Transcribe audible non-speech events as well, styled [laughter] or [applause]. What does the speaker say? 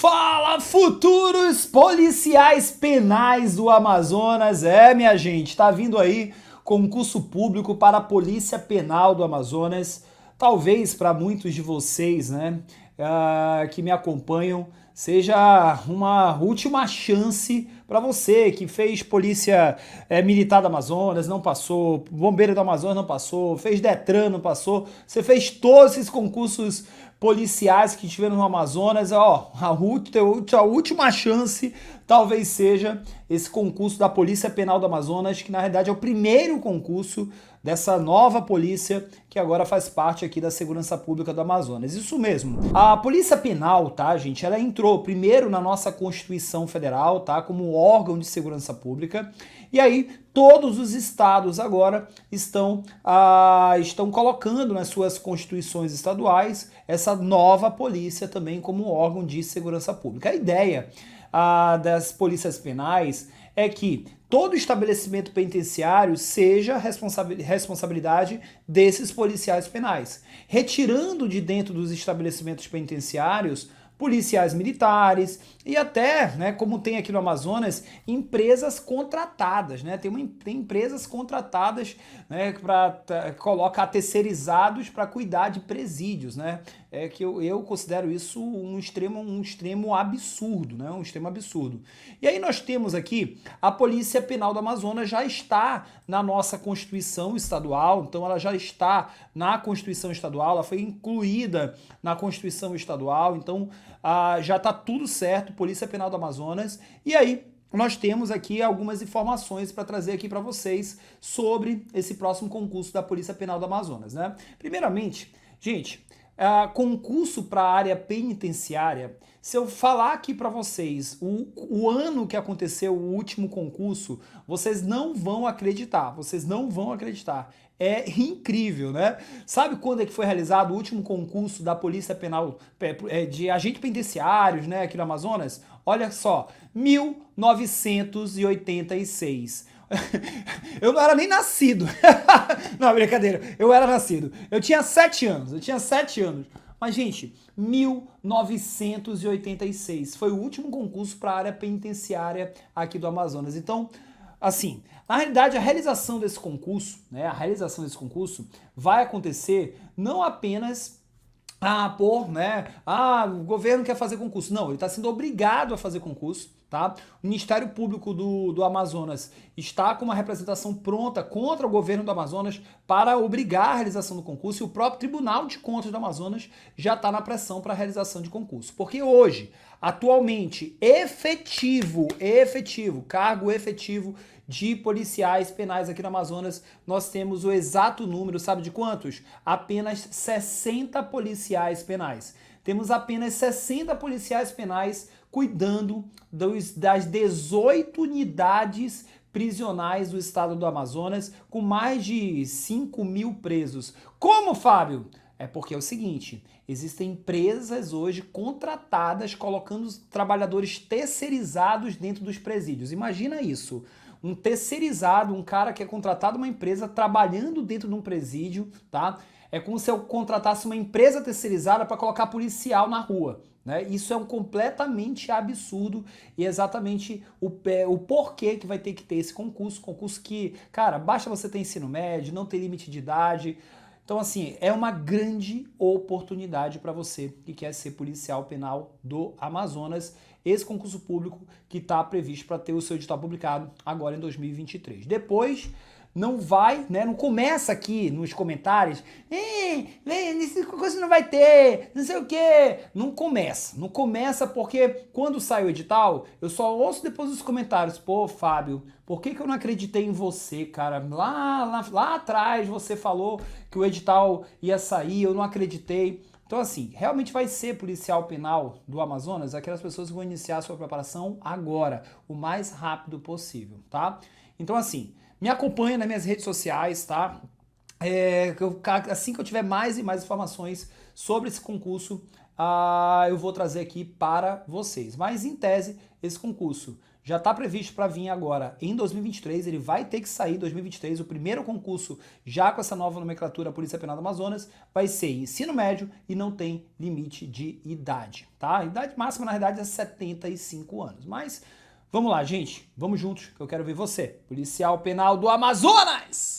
Fala, futuros policiais penais do Amazonas! É, minha gente, tá vindo aí concurso público para a Polícia Penal do Amazonas. Talvez para muitos de vocês, né, uh, que me acompanham, seja uma última chance para você que fez polícia é, militar da Amazonas, não passou, bombeiro do Amazonas não passou, fez Detran, não passou, você fez todos esses concursos policiais que tiveram no Amazonas, ó, a, a última chance talvez seja esse concurso da Polícia Penal do Amazonas, que na realidade é o primeiro concurso dessa nova polícia que agora faz parte aqui da segurança pública do Amazonas. Isso mesmo. A Polícia Penal, tá, gente, ela entrou primeiro na nossa Constituição Federal, tá, como órgão de segurança pública. E aí todos os estados agora estão, ah, estão colocando nas né, suas constituições estaduais essa nova polícia também como órgão de segurança pública. A ideia ah, das polícias penais é que todo estabelecimento penitenciário seja responsabilidade desses policiais penais, retirando de dentro dos estabelecimentos penitenciários policiais militares e até, né, como tem aqui no Amazonas, empresas contratadas, né? Tem, uma, tem empresas contratadas né, para colocar terceirizados para cuidar de presídios, né? É que eu, eu considero isso um extremo, um extremo absurdo, né? Um extremo absurdo. E aí nós temos aqui a Polícia Penal do Amazonas já está na nossa Constituição Estadual, então ela já está na Constituição Estadual, ela foi incluída na Constituição Estadual, então ah, já está tudo certo, Polícia Penal do Amazonas. E aí, nós temos aqui algumas informações para trazer aqui para vocês sobre esse próximo concurso da Polícia Penal do Amazonas, né? Primeiramente, gente, uh, concurso para a área penitenciária, se eu falar aqui para vocês o, o ano que aconteceu o último concurso, vocês não vão acreditar, vocês não vão acreditar. É incrível, né? Sabe quando é que foi realizado o último concurso da Polícia Penal é, de agentes penitenciários, né, aqui no Amazonas? Olha só, 1986. [laughs] eu não era nem nascido. [laughs] não, brincadeira, eu era nascido. Eu tinha sete anos, eu tinha sete anos. Mas, gente, 1986 foi o último concurso para a área penitenciária aqui do Amazonas. Então, assim, na realidade, a realização desse concurso, né, a realização desse concurso vai acontecer não apenas ah, por, né? Ah, o governo quer fazer concurso. Não, ele está sendo obrigado a fazer concurso, tá? O Ministério Público do, do Amazonas está com uma representação pronta contra o governo do Amazonas para obrigar a realização do concurso e o próprio Tribunal de Contas do Amazonas já está na pressão para a realização de concurso. Porque hoje, atualmente, efetivo, efetivo, cargo efetivo de policiais penais aqui no Amazonas, nós temos o exato número, sabe de quantos? Apenas 60 policiais penais. Temos apenas 60 policiais penais cuidando dos, das 18 unidades prisionais do estado do Amazonas, com mais de 5 mil presos. Como, Fábio? É porque é o seguinte: existem empresas hoje contratadas colocando trabalhadores terceirizados dentro dos presídios. Imagina isso um terceirizado, um cara que é contratado uma empresa trabalhando dentro de um presídio, tá? É como se eu contratasse uma empresa terceirizada para colocar policial na rua. Né? Isso é um completamente absurdo e é exatamente o, é, o porquê que vai ter que ter esse concurso. Concurso que, cara, basta você ter ensino médio, não ter limite de idade, então, assim, é uma grande oportunidade para você que quer ser policial penal do Amazonas. Esse concurso público que está previsto para ter o seu edital publicado agora em 2023. Depois não vai, né? Não começa aqui nos comentários, eh, coisa não vai ter, não sei o quê. Não começa, não começa porque quando sai o edital, eu só ouço depois os comentários, pô, Fábio, por que, que eu não acreditei em você, cara? Lá, lá, lá atrás você falou que o edital ia sair, eu não acreditei. Então, assim, realmente vai ser policial penal do Amazonas aquelas pessoas que vão iniciar a sua preparação agora, o mais rápido possível, tá? Então, assim, me acompanha nas minhas redes sociais, tá? É, assim que eu tiver mais e mais informações sobre esse concurso, ah, eu vou trazer aqui para vocês. Mas em tese, esse concurso já está previsto para vir agora em 2023, ele vai ter que sair em 2023. O primeiro concurso, já com essa nova nomenclatura Polícia Penal do Amazonas, vai ser ensino médio e não tem limite de idade, tá? A idade máxima, na verdade, é 75 anos. Mas vamos lá, gente, vamos juntos, que eu quero ver você, policial penal do Amazonas!